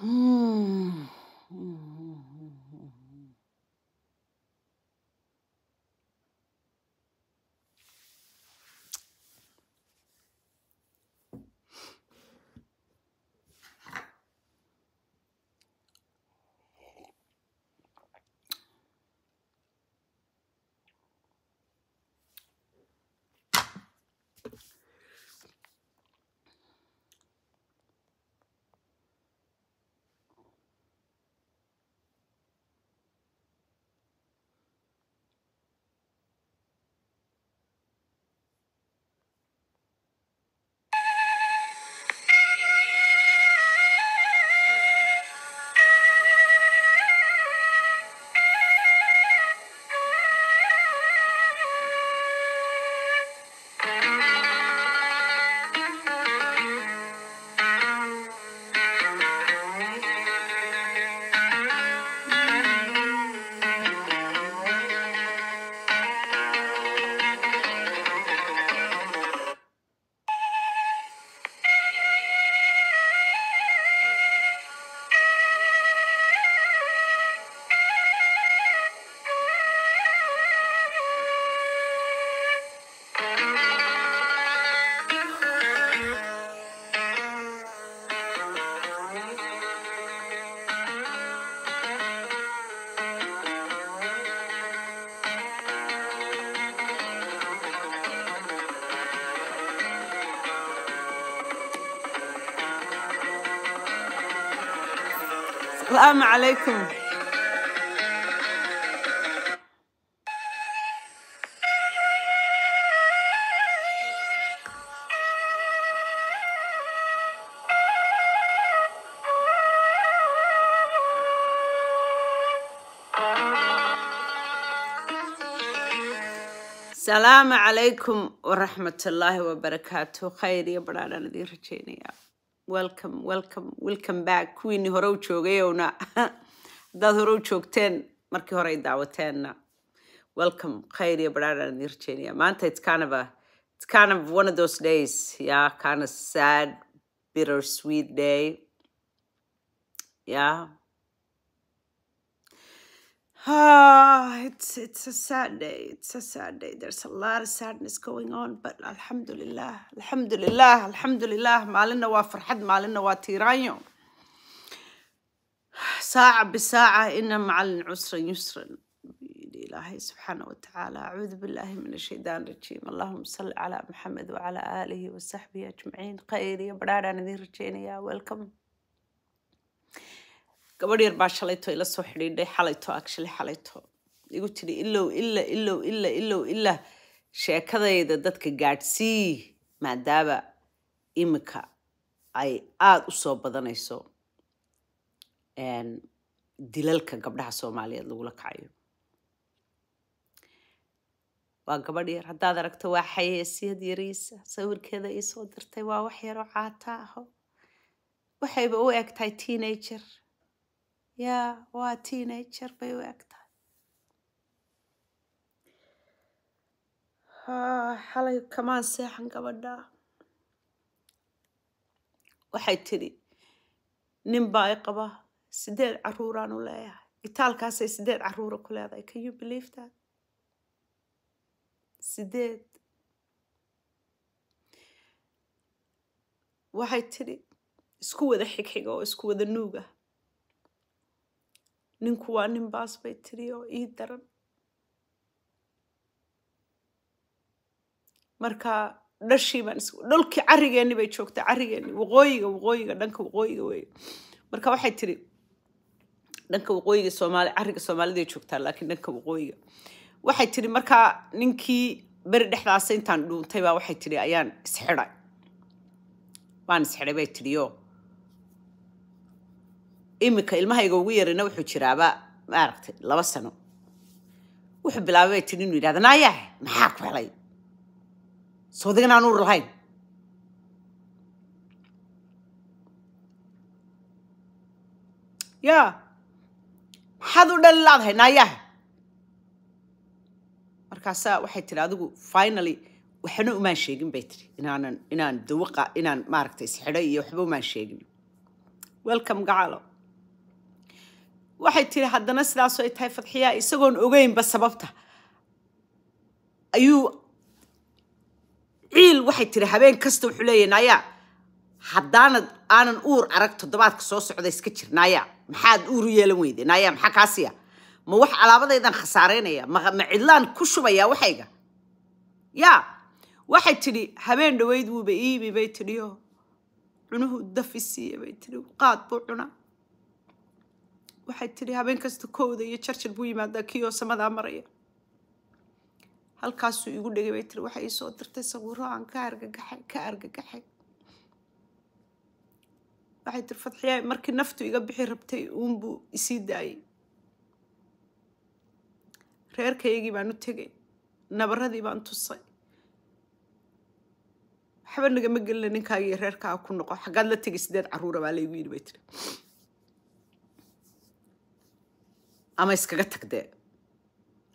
Hmm. السلام عليكم السلام عليكم ورحمة الله وبركاته خير يا برادة ندير welcome welcome welcome back kuwiinii hore u joogayowna haddaad hore u joogteen markii hore daawateenna welcome khayr iyo baraaran irjenia maanta it's kind of a it's kind of one of those days yeah kind of sad bitter sweet day yeah Ah, it's it's a sad day. It's a sad day. There's a lot of sadness going on, but alhamdulillah, alhamdulillah, alhamdulillah. Maalinna waa farxad, maalinna waa tiiraanyo. ساعة بساعة إن مع العسر يسرا بإذن الله سبحانه وتعالى أعوذ بالله من الشيطان الرجيم اللهم صل على محمد وعلى آله وصحبه أجمعين خير يا برادة نذير ويلكم gabadh yar baa shalayto ila soo xidhiidhay xalayto actually xalayto igu tidhi ilow ila ilow ila ilow ila sheekadayda dadka gaadhsii maadaama iminka ay aada u soo badanayso dilalka gabdhaha soomaaliyeed lagula kacayo waa gabadh yar haddaad aragto waa xayeesiyad yariisa sawirkeeda iisoo dirtay waa wax yaroo caata aho waxayba u egtahay teenager yaa waa teenager bay u eg tahay xalay kamaan seexan gabadha waxay tidhi nin baa i qaba sideed caruuraan u leeyahay itaalkaasay sideed caruura ku leedahay can you believe that sideed waxay tidhi isku wada xigxiga oo isku wada nuuga ninku waa nin baas bay tiri oo ii daran marka dhashii baan is dholkii carrigeeni bay joogtay carrigeeni waqooyiga waqooyiga dhanka waqooyiga wey marka waxay tiri dhanka waqooyiga soomaali carriga soomaaliday joogtaa laakiin dhanka waqooyiga waxay tiri markaa ninkii beri dhexdaasa intaan dhuuntay baa waxay tiri ayaan isxiday waan isxiday bay tidhi iminka ilmahayga ugu yarina wuxuu jiraaba maaragtay laba sano wuxuu bilaabay tii inuu yidhahda naaya maxaa ku helay soo aan uur lahayn ya maxaad u dhali laadahay naayaha markaasaa waxay tihi adigu finaly waxna umaan sheegin bay tiri inaanan inaan dawaqa inaan maaragtay isxidho iyo waxba umaan sheegin welcome gacalo waxay tiri haddana sidaasoo ay tahay fadxiyaa isagoon ogeynba sababta ayuu ciil waxay tiri habeen kasta wuxuu leeya naayaa haddaanad aanan uur arag toddobaadka soo socda iska jir naaya maxaad uur u yeelan weyday naaya maxaa kaasiya ma wax alaabadaydan khasaaraynaya ma cidlaan ku shubaya waxayga yaa waxay tidhi habeen dhoweyd wuuba iibi bay tidhi cunuhu dafi siiya bay tidhi qaad buu cunaa waxay tidhi habeen kasta kowda iyo jarjar buu yimaadaa kiioo samadaa maraya halkaasuu igu dhegay bay tiri waxay iisoo dirtay sawiro aan ka argagaxay ka argagaxay waxay tiri fadxiyaa markii naftu iga bixi rabtay uunbuu isii daayay reerkaygii baan u tegay nabaradii baan tusay waxba nagama gelina ninkaagiiyo reerkaaga ku noqo xaggaad la tegay sideed caruura baa laygu yidhi bay tiri ama iskaga tag dee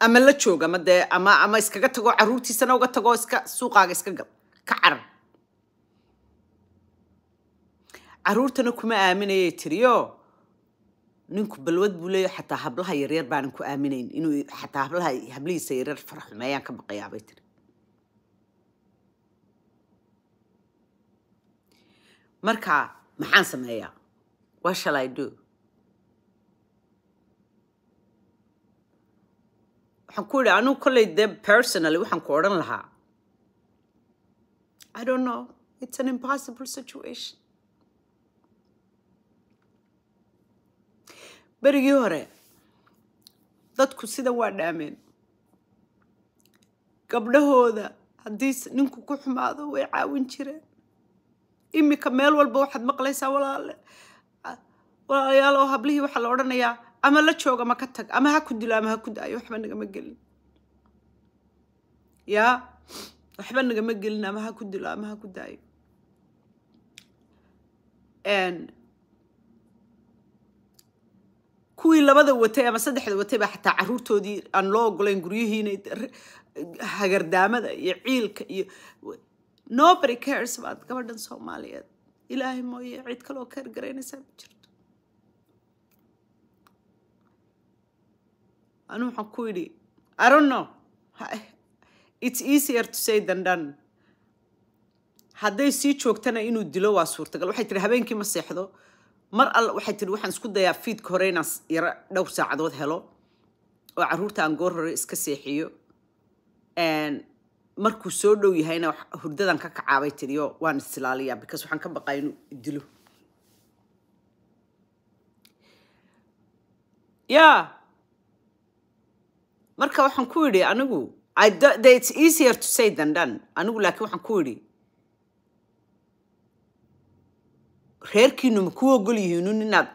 ama la joog ma dee ama ama iskaga tago caruurtiisana uga tago iska suuqaaga iska gal ka carar caruurtana kuma aaminayay tiriyo ninku balwad buu leeya xataa hablaha yaryar baanan ku aaminayn inuu xataa hablaha hablihiisa yaryar faraxumeeyaan ka baqayaabay tiri marka maxaan sameeyaa what shall i do waxaan ku idhi anugu kollay de personally waxaan ku odhan lahaa i don't know it's an impossible situation berigii hore dadku sida waa dhaameen gabdhahooda haddii ninku ku xumaado way caawin jireen iminka meel walba waxaad maqlaysaa walaale walaalayaal oo hablihii waxaa la odhanayaa ama la jooga ma ka tag ama ha ku dilo ama ha ku daayo waxba nagama gelin ya waxba nagama gelin ama ha ku dilo ama ha ku daayo kuwii labada watay ama saddexda watay baa xataa caruurtoodii aan loo ogolayn guryihiina hagardaamada iyo ciilka iyo nobody cares baad gabadhan soomaaliyeed ilaahay mooye cid kaloo kaargaraynaysaa ma jirto anuu waxaan ku idhi i it's easier to say than done hadday sii joogtana inuu dilo waa suurtagal waxay tihi habeenkii ma seexdo mar alla waxay tihi waxaan isku dayaa fiidka hore inaan yaro dhowr saacadood helo oo caruurta aan goor hore iska seexiyo markuu soo dhow yahayna hurdadan ka kacaabay tidhi waan isilaaliyaa because waxaan ka baqaa inuu dilo yaa marka waxaan ku yidhi anigu it's easier to say than done anigu laakiin waxaan ku yidhi reerkiinu ma ku ogol yihiinun inaad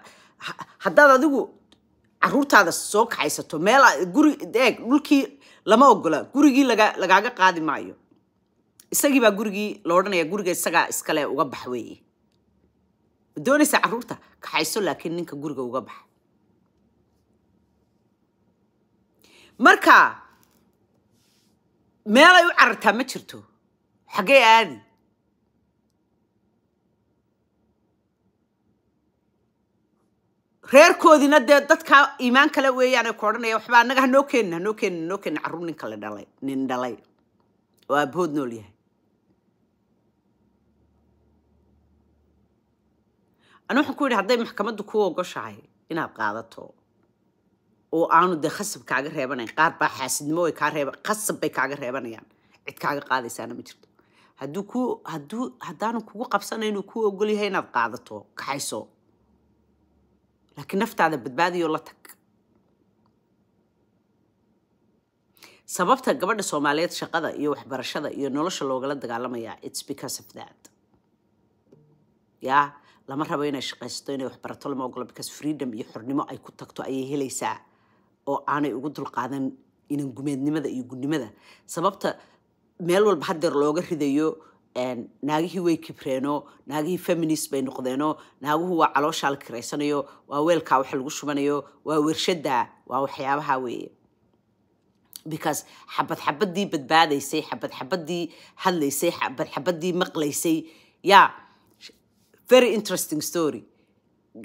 haddaad adigu caruurtaada soo kaxaysato meel guri eeg dhulkii lama ogola gurigii laga lagaaga qaadi maayo isagii baa gurigii la odhanaya guriga isagaa iskale uga bax weeye ma doonaysa caruurta kaxayso laakiin ninka guriga uga bax marka meelay u carartaa ma jirto xaggee aadi reerkoodiina dee dadkaa iimaan kale weeyaan ku odhanaya waxbaa annaga hanoo keenin hanoo keenin hanoo keenin carruur ninka la dhalay nin dhalay oo aabbood nool yahay ani waxaan ku yidhi hadday maxkamaddu ku ogoshahay inaad qaadato oo aanu de khasab kaaga reebanayn qaar baa xaasidnimo way kaa reeba khasab bay kaaga reebanayaan cid kaaga qaadaysaana ma jirto hadduu ku hadduu haddaanu kugu qabsanaynu kuu ogol inaad qaadato kaxayso laakiin naftaada badbaadiyo la tag sababta gabadha soomaaliyeed shaqada iyo waxbarashada iyo nolosha loogala dagaalamaya its because of that yaa lama rabo inay shaqaysato inay waxbarato lama ogola because freedom iyo xornimo ay ku tagto ayay helaysaa oo aanay uga dulqaadan inan gumeednimada iyo gudnimada sababta meel walba hadeer looga ridayo naagihii way kibreeno naagihii feminist bay noqdeeno naaguhu waa calooshaa la kiraysanayo waa weelkaa wax lagu shubanayo waa wershada waa waxyaabaha weeye because xabad xabadii badbaadaysay xabad xabadii hadlaysay xabad xabadii maqlaysay yaa very interesting story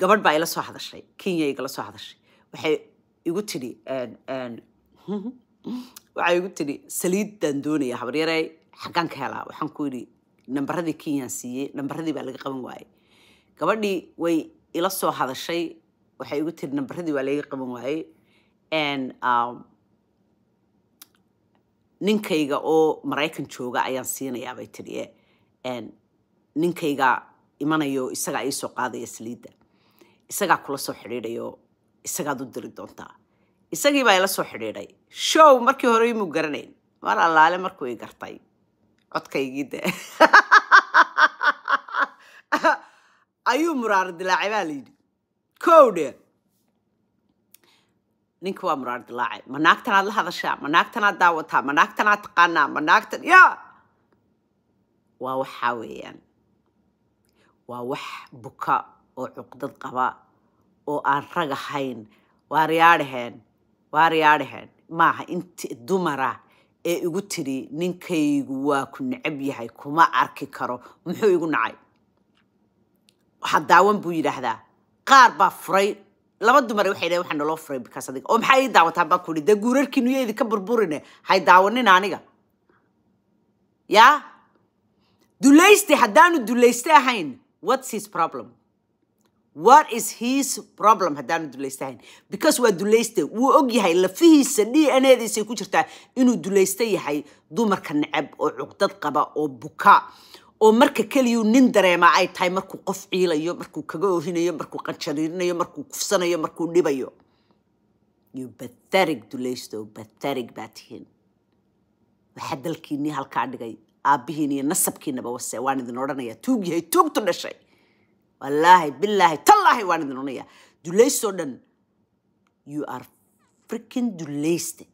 gabadh baa ila soo hadashay kenya igala soo hadashay waxay igu tidhi waxay igu tidhi saliiddaan doonayaa habaryarey xaggaan ka helaa waxaan ku idhi nambaradii kenyaan siiyey nambaradii baa laga qaban waayey gabadhii way ila soo hadashay waxay igu tidhi nambaradii waa laga qaban waayey um, ninkayga oo maraykan jooga ayaan siinayaa bay tidhi eh. ninkayga imanayo isagaa iisoo qaadaya saliidda isagaa kula soo xidhiidhayo isagaad u diri doontaa isagii baa ila soo xidhiidhay show markii hore imuu garanayn mar allaale markuu i gartay codkaygii de ayuu muraar dilaacay baa layidhi kow dhe ninki waa muraar dilaacay ma naagtanaad la hadashaa ma naagtanaad daawataa ma naagtanaad taqaanaa ma naagtan ya waa waxaa weeyaan waa wax buka oo cuqdad qaba oo aan rag ahayn waaryaadhaheen waaryaadhaheen maaha inti dumara ee igu tiri ninkaygu waa ku necab yahay kuma arki karo muxuu igu nacay waxaa daawan buu yidhaahdaa qaar baa furay laba dumar waxay dhahen waxaa naloo furay bikaas adiga oo maxaa ii daawataa baa kuhi dee guurarkiinu yo idinka burburine hay daawanin aniga yaa dulayste haddaanu dulayste ahayn what's his problem what is his problem haddaanu dulaystahayn because waa dulaysta wuu og yahay lafihiisa d n adiisay ku jirtaa inuu dulaysta yahay dumarka neceb oo cugdad qaba oo buka oo marka keliyuu nin dareema ay tahay markuu qof ciilayo markuu kaga ohinayo markuu qanjariirinayo markuu kufsanayo markuu dhibayo you batharic dulaysto batharic baa tihiin waxaa dalkiinnii halkaa dhigay aabbihiin iyo nasabkiinaba wase waan idin odhanayaa tuug yahay tuugtu dhashay wallaahi bilaahi tallaahi waan idin oranaya dulaystoo dhan you are frickin dulayste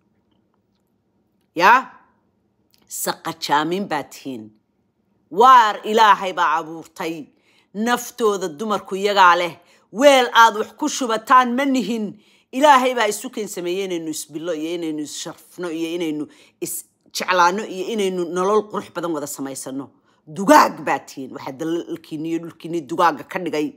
yaa saqajaamin baa tihiin waar ilaahay baa abuurtay naftooda dumarku iyagaa leh weel aad wax ku shubataan ma nihin ilaahay baa isu keen sameeyey inaynu isbilo iyo inaynu issharfno iyo inaynu isjeclaano iyo inaynu nolol qurux badan wada samaysano dugaag baa tihiin waxaa dalalkiini iyo dhulkiini dugaaga ka dhigay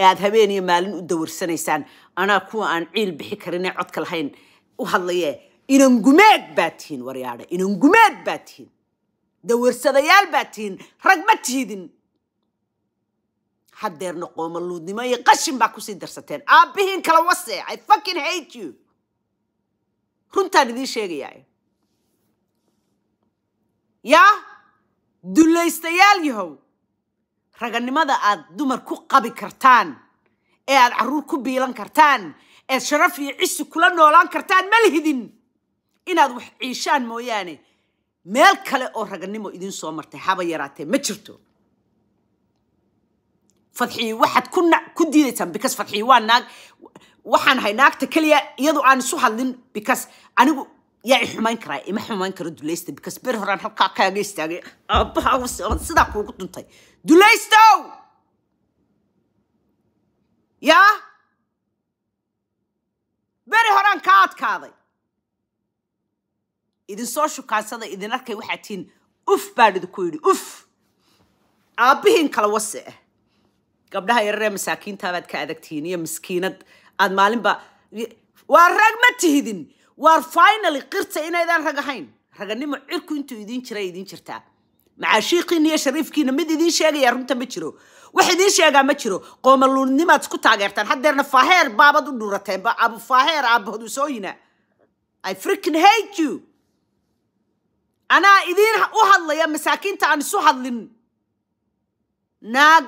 ee aada habeen iyo maalin u dawarsanaysaan anaa kuwa aan ciil bixi karinee codka lahayn u hadlaye inangumeed baa tihiin waryaadha inangumeeg baa tihiin dawarsadayaal baa tihiin rag ma tihidin haddeerna qooma iyo qashin baa kusii darsateen aabihiin kala wase i fucking hate you runtaan idiin sheegayaa yaa dullaystayaal yahow raganimada aad dumar ku qabi kartaan ee aad carruur ku biilan kartaan eed sharaf iyo cisi kula noolaan kartaan ma lihidin inaad wax ciishaan mooyaane meel kale oo raganimo idin soo martay haba yaraatee ma jirto fadxii waxaad ku diidaysaan because fadxii waa naag waxaan ahay naagta keliya iyadoo aan isu hadlin bikas anigu yaa xumayn karaa ima xumayn karo dulaysta because beri horaan halkaa kaaga istaagay aabbaha sidaa kuugu duntay dulaystow yaa beri horaan kaa adkaaday idin soo shukaansada idin arkay waxaa tihiin uf baan idinku yidhi uf aabbihiin kala wase ah gabdhaha yararee masaakiintaabaad ka adagtihiin iyo miskiinad aad maalinba waa rag ma tihidin waar finaly qirta inaydaan rag ahayn raganimo cirku intuu idiin jira idiin jirtaa macaashiiqiina iyo shariifkiina mid idiin sheegaya runta ma jiro wax idiin sheegaa ma jiro qoomaluurnimaad isku taageertaan haddeerna faaheer baabad u dhuurateenb abu faaheer aabahadusooyina i freakin hate you anaa idiin u hadlaya masaakiinta aan isu hadlin naag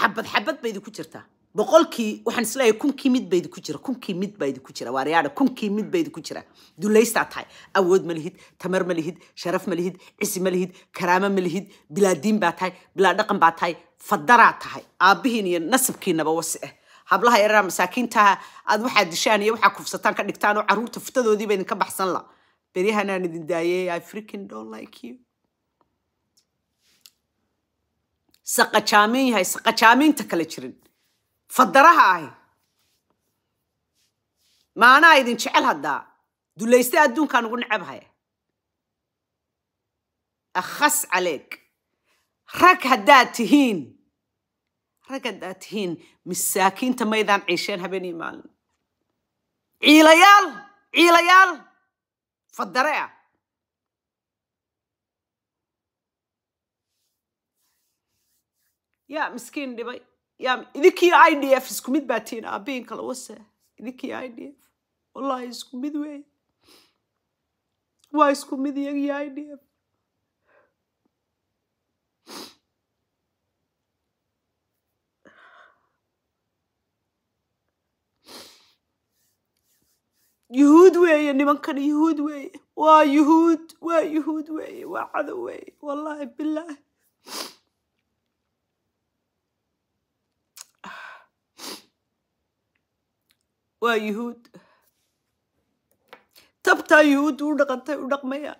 xabad xabad ba idinku jirtaa boqolkii waxaan isleeyahay kunkii mid baa idinku jira kunkii mid baa idinku jira waaryaadha kunkii mid baa idinku jira dulaystaa tahay awood ma tamar ma sharaf ma cisi ma karaamo ma bilaadiin baa tahay bilaa baa tahay fadaraa tahay aabbihiin iyo nasabkiinaba wasi ah hablaha yaraa masaakiintaha aad waxaa dishaan iyo waxaa kufsataan ka dhigtaan oo carruurta futadoodii baa idinka baxsan la beryahanaan idin daayey I freaking don't like you saqajaamiin yahay saqajaamiinta kale jirin fadaraha ahi maanaa idin jecel haddaa dulayste adduunkaan ugu necebhaya akhas caleeg rag haddaad tihiin rag haddaad tihiin masaakiinta maydaan ciisheen habeen iyo maalin ciilayaal ciilayaal fadare ah yaa miskiin dhibay ya idinkiiyo i d f isku mid baa tihiin aabiinka lawase idinkiiyo i d f wallahi isku mid wey waa isku mid iyagiyo i d f yuhuud weeye nimankan yuhuud weeye waa yuhuud waa yuhuud weeye waa cadow weeye wallahi bilaahi waa yuhuud tabtaa yuhuuddu u dhaqantay u dhaqmaya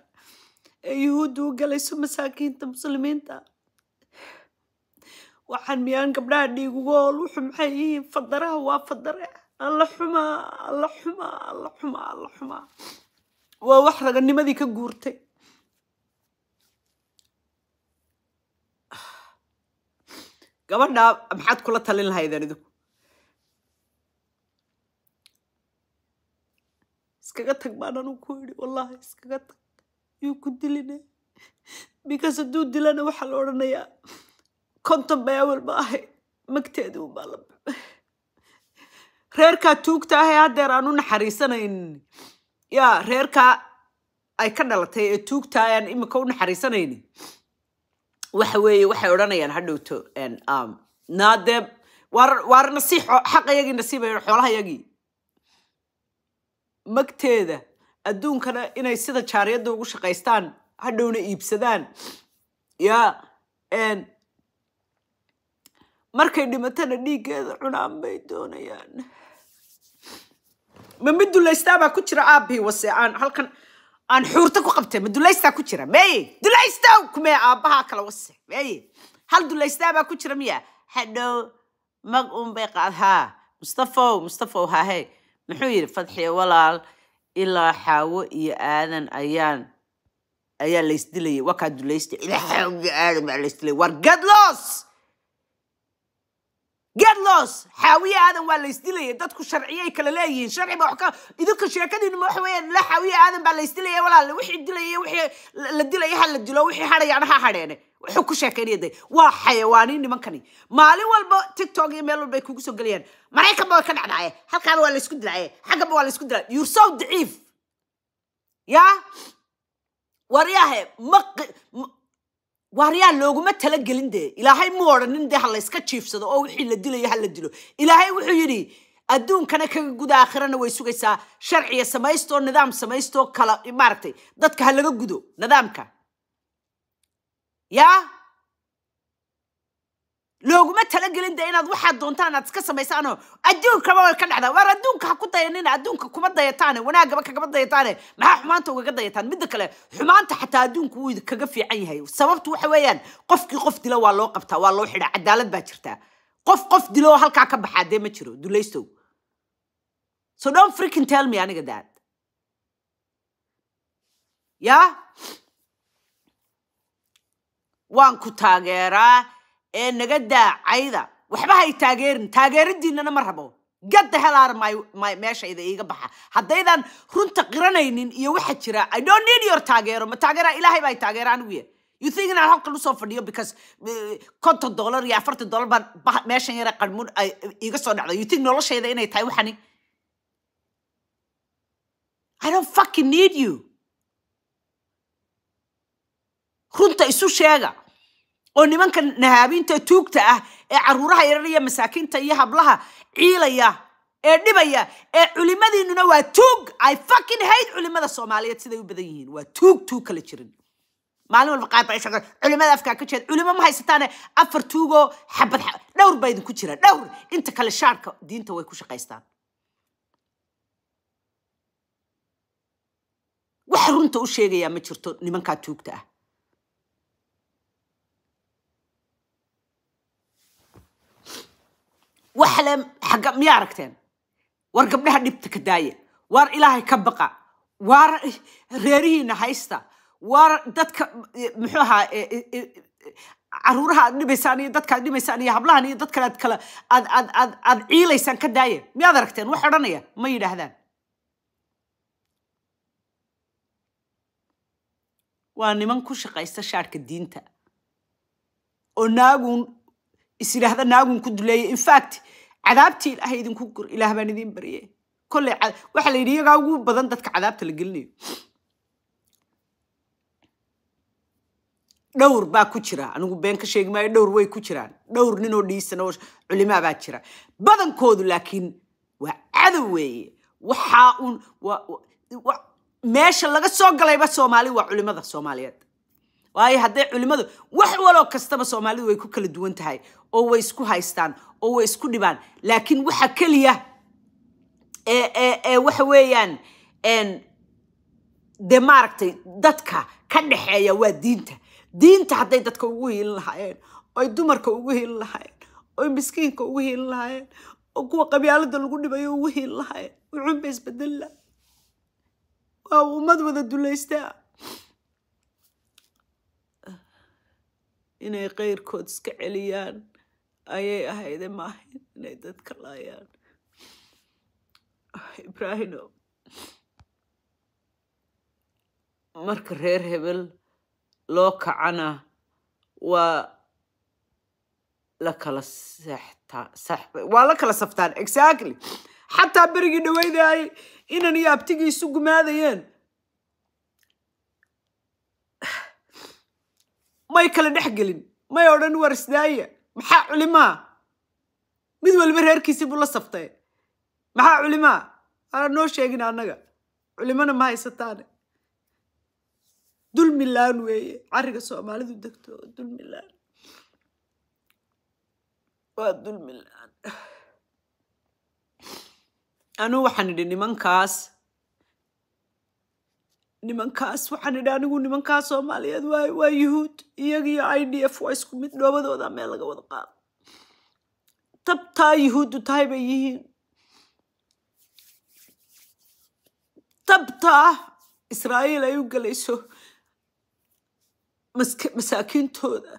ee yuhuuddu u galayso masaakiinta muslimiinta waxaan miyaan gabdhaha dhiigugo ool wuxu maxay yihiin fadaraha waa fadare alla xumaa alla xuma alla xuma alla xumaa waa wax raganimadii ka guurtay gabadhaa maxaad kula talin lahaydeen idinku iskaga tag baan ku yidhi wallaahi iskaga tag yuu ku dilina bikaas hadduu dilana waxaa la odhanayaa konton bayaawel ma ahay magteeda unbaa la reerkaa tuugta ahe haddeer aan u naxariisanayn yaa reerkaa ay ka dhalatay ee tuugta aan imika u naxariisanayni waxa weeye waxay odhanayaan hadhowto um, naadee waarnasiixo xaq yagii nasiibay xoolahayagii magteeda adduunkana inay sida jaariyadda ugu shaqaystaan hadhowna iibsadaan ya markay dhimatana dhiiggeeda cunaan bay doonayaan ma midulaystabaa ku jira aabbii waseaan halkan aan xuurta ku qabtay ma dulaystaa ku jira meye dulaystow kumee aabbahaa kala wase meye hal dulaystaabaa ku jira miya hadhow mag uunbay qaad haa mustafow mustafow haahey muxuu yidhi fadxiya walaal ilaa xaawo iyo aadan ayaan ayaa laysdilayay waa kaa dulaysta ilaa xaawo aadan baa laysdilay war gedlos gedlos xaawiye aadan waa laysdilaya dadku sharciyay kala leeyihiin sharci wax ka idinka sheekadiina ma waxa weeyaan ilaa xaawiyo aadan baa laysdilaya walaal wixii dilaya wixii la dilaya ha la dilo wixii hadhayana ha hadheene wuxuu ku sheekeynaya waa xayawaani nimankani maalin walba tictok iyo meel walba kugu soo gelayaan maraykanba way ka dhacdhace halkaaba waa laysku dilaaye xaggaba waa laysku dilaa you're so daciif ya waryahe ma waaryaa looguma talagelin dee ilaahay mu odhanin dee ha layska jiifsado oo wixii la dilayo ha la dilo ilaahay wuxuu yidhi adduunkana kaga guda aakhirana way sugaysaa sharciya samaystoo nidaam samaystoo kala maaragtay dadka ha laga gudo nidaamka yaa looguma talagelin dee inaad waxaad doontaan aad iska samaysaanoo adduunkaba way ka dhacdaa waar adduunka ha ku dayanina adduunka kuma dayataane wanaagaba kagama dayataane maxaa xumaanta ugaga dayataan midda kale xumaanta xataa adduunku wuu kaga fiican yahay sababtu waxa weeyaan qofkii qof dila waa loo qabtaa waa loo xidhaa cadaalad baa jirtaa qof qof diloo halkaa ka baxaa dee ma jiro dulaystow so don't freaking tell me aniga dad yaa yeah? waan ku taageeraa ee naga daacayda waxba hay taageerin taageeradiinana ma rabo gadda helaar meeshayda iiga baxa haddaydan runta qiranaynin iyo waxa jira i don't need your taageero ma taageera ilaahay baa taageera anigu yar you think inaan halkan usoo fadhiyo because uh, konton dollar iyo afartan dollar baan meeshan yara qarmun iga soo dhacdo you think noloshayda inay tahay waxani i don't fucking need you runta isu sheega oo nimanka nahaabiinta tuugta ah ee caruuraha yarariya masaakiinta iyo hablaha ciilaya ee dhibaya ee culimadiinuna waa tuug i fucking hate culimada soomaaliyeed siday u badan yihiin waa tuug tuug kala jirin maalin walba qaad baa sheegta culimada afkaa ka jeed culimo ma haysataane afar tuugoo xabad dhowr baa idinku jira dhowr inta kale shaarka diinta way ku shaqaystaan wax runta u sheegayaa ma jirto nimankaa tuugta ah waxle xagga miyaa aragteen war gabdhaha dhibta ka daaya waar ilaahay ka baqa waar reerihiina haysta waar dadka muxuu ahaa e, e, e, caruuraha aad dhibaysaan iyo dadka aad dhibaysaan iyo hablahan iyo dadkan aad kale aad aad aad aad ciilaysaan ka daaya miyaad aragteen wax odhanaya ma yidhaahdaan waa niman ku shaqaysta shaadhka diinta oo naagun isidhaahda naagun ku duleeye infact cadaabtii ilaahay idinku gor ilaah baan idiin barye kolley waxaa la yidhi iyagaa ugu badan dadka cadaabta la gelinayo dhowr baa ku jira anigu been ka sheegi maayo dhowr way ku jiraan dhowr ninoo dhiisan oo culimaa baa jira badankoodu laakiin waa cadow weeye waxaa uun meesha laga soo galayba soomaali waa culimada soomaaliyeed waayo haddee culimadu wax waloo kastaba soomaalidu way ku kala duwan tahay oo way isku haystaan oo way isku dhibaan laakiin waxa keliya ee waxa weeyaan dee maaragtay dadka ka dhexeeya waa diinta diinta hadday dadka ugu hiilin lahaayeen oy dumarka ugu hiilin lahaayeen oy miskiinka ugu hiilin lahaayeen oo kuwa qabyaalada lagu dhibayo ugu hiilin lahaayeen wuxuunba isbedella waa ummad wada dulaystaa inay kayrkood iska celiyaan ayay ahayde maahin inay dadka laayaan ibrahino marka reer hebel loo kacana waa la kala waa la kala saftaan exactly xataa berigii dhaweydaayay inan iyo abtigii isu gumaadayeen may kala dhex gelin may odhan war isdaaya maxaa culimaa mid waliba reerkiisii buu la saftay maxaa culimaa aanad noo sheegin annaga culimana ma haysataane dulmi weeye carriga soomaalidu degto dulmi waa dulmi anuu waxaan idhi nimankaas nimankaas waxaan idhaa anigu nimankaa soomaaliyeed waay waa yuhuud iyaga iyo i d f waa isku mid dhoobadooda meel laga wada qaado tabtaa yuhuuddu tahay bay yihiin tabtaa israa'iil ay u gelayso masaakiintooda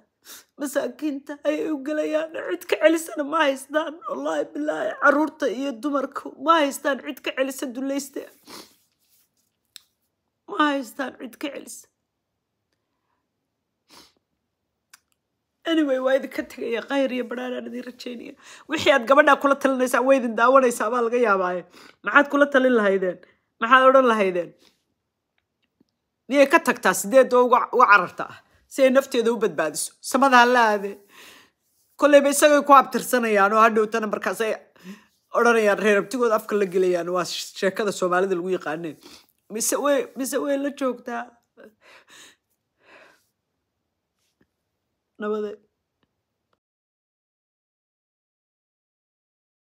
masaakiinta ayay u gelayaan cid ka celisana ma haystaan wallaahi bilaahi caruurta iyo dumarku ma haystaan cid ka celisa dulaysta ma haystaan cid ka celisa anyway waa idinka tagaya kayr iyo banaanaan idin rajeynaya wixii aad gabadhaa kula talinaysaa way idin daawanaysaa baa laga yaabaaye maxaad kula talin lahaydeen maxaad odhan lahaydeen miyay ka tagtaa sideed oo uga carartaa si ay nafteeda u badbaadiso samadaa la aadee kolleyba isagay ku abtirsanayaan oo hadhowtana markaasay ay odhanayaan reerabtigooda afka la gelayaan waa sheekada soomaalida lagu yaqaaneen mise way mise way la joogtaa nabade